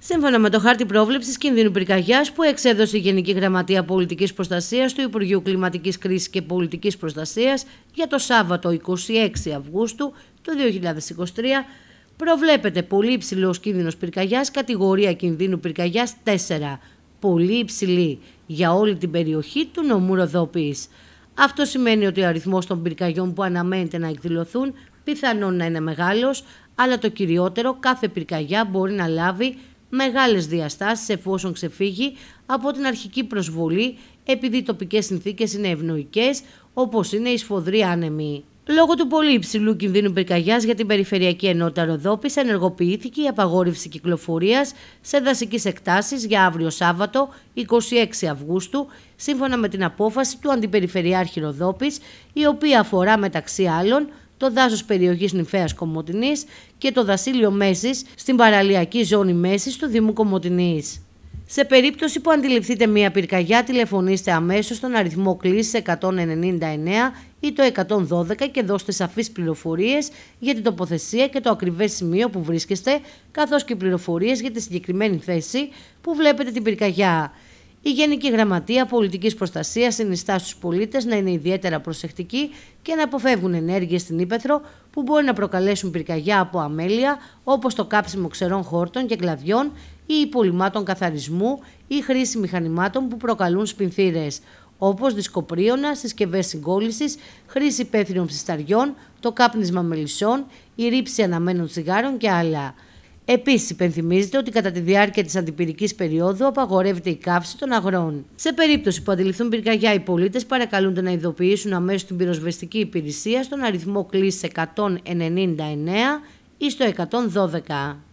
Σύμφωνα με το χάρτη πρόβλεψης κινδύνου πυρκαγιάς που εξέδωσε η Γενική Γραμματεία Πολιτικής Προστασίας του Υπουργείου Κλιματικής Κρίσης και Πολιτικής Προστασίας για το Σάββατο 26 Αυγούστου του 2023, προβλέπεται πολύ υψηλός κίνδυνος πυρκαγιάς, κατηγορία κινδύνου πυρκαγιάς 4, πολύ υψηλή για όλη την περιοχή του νομού Ροδόπης. Αυτό σημαίνει ότι ο αριθμός των πυρκαγιών που αναμένεται να εκδηλωθούν πιθανόν να είναι μεγάλος, αλλά το κυριότερο, κάθε πυρκαγιά μπορεί να λάβει μεγάλες διαστάσεις εφόσον ξεφύγει από την αρχική προσβολή επειδή οι τοπικές συνθήκες είναι ευνοϊκές όπως είναι οι σφοδροί άνεμοι. Λόγω του πολύ υψηλού κινδύνου πυρκαγιάς για την περιφερειακή ενότητα Ροδόπης, ενεργοποιήθηκε η απαγόρευση κυκλοφορίας σε δασικές εκτάσεις για αύριο Σάββατο, 26 Αυγούστου, σύμφωνα με την απόφαση του Αντιπεριφερειάρχη Ροδόπης, η οποία αφορά μεταξύ άλλων το δάσος περιοχής Νηφέας Κομωτινής και το δασίλειο Μέσης στην παραλιακή ζώνη Μέσης του Δήμου Κομωτινής. Σε περίπτωση που αντιληφθείτε μία πυρκαγιά, τηλεφωνήστε αμέσως στον αριθμό κλήση 199 ή το 112 και δώστε σαφείς πληροφορίες για την τοποθεσία και το ακριβές σημείο που βρίσκεστε, καθώς και πληροφορίες για τη συγκεκριμένη θέση που βλέπετε την πυρκαγιά. Η Γενική Γραμματεία Πολιτικής Προστασίας συνιστά στους πολίτες να είναι ιδιαίτερα προσεκτικοί και να αποφεύγουν ενέργειες στην Ήπεθρο που μπορεί να προκαλέσουν πυρκαγιά από αμέλεια όπως το κάψιμο ξερών χόρτων και κλαδιών ή υπολοιμάτων καθαρισμού ή χρήση μηχανημάτων που προκαλούν σπινθύρες όπως δισκοπρίωνα, συσκευές συγκόλλησης, χρήση υπαίθριων ψισταριών, το κάπνισμα μελισσών, η υπολοιματων καθαρισμου η χρηση μηχανηματων που προκαλουν σπινθηρες αναμένων τσιγάρων και άλλα. Επίσης, υπενθυμίζεται ότι κατά τη διάρκεια της αντιπυρικής περίοδου απαγορεύεται η καύση των αγρών. Σε περίπτωση που αντιληφθούν πυρκαγιά, οι πολίτες παρακαλούνται να ειδοποιήσουν αμέσως την πυροσβεστική υπηρεσία στον αριθμό κλήση 199 ή στο 112.